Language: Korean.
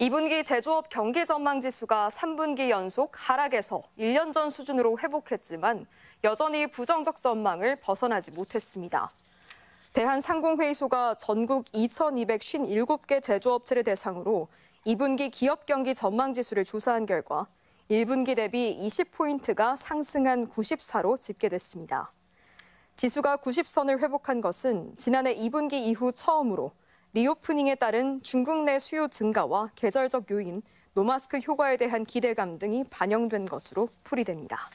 2분기 제조업 경기 전망 지수가 3분기 연속 하락에서 1년 전 수준으로 회복했지만 여전히 부정적 전망을 벗어나지 못했습니다. 대한상공회의소가 전국 2,257개 제조업체를 대상으로 2분기 기업 경기 전망 지수를 조사한 결과 1분기 대비 20포인트가 상승한 94로 집계됐습니다. 지수가 90선을 회복한 것은 지난해 2분기 이후 처음으로 리오프닝에 따른 중국 내 수요 증가와 계절적 요인, 노마스크 효과에 대한 기대감 등이 반영된 것으로 풀이됩니다.